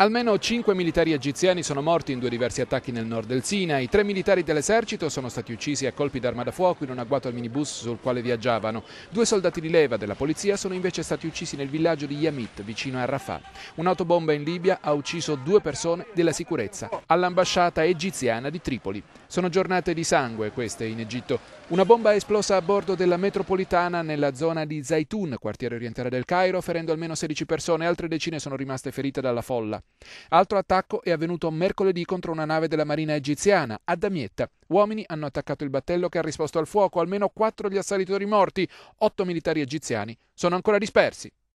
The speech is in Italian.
Almeno cinque militari egiziani sono morti in due diversi attacchi nel nord del Sinai. Tre militari dell'esercito sono stati uccisi a colpi d'arma da fuoco in un agguato al minibus sul quale viaggiavano. Due soldati di leva della polizia sono invece stati uccisi nel villaggio di Yamit, vicino a Rafah. Un'autobomba in Libia ha ucciso due persone della sicurezza all'ambasciata egiziana di Tripoli. Sono giornate di sangue queste in Egitto. Una bomba è esplosa a bordo della metropolitana nella zona di Zaitun, quartiere orientale del Cairo, ferendo almeno 16 persone, altre decine sono rimaste ferite dalla folla. Altro attacco è avvenuto mercoledì contro una nave della marina egiziana, a Damietta. Uomini hanno attaccato il battello che ha risposto al fuoco, almeno quattro gli assalitori morti, otto militari egiziani sono ancora dispersi.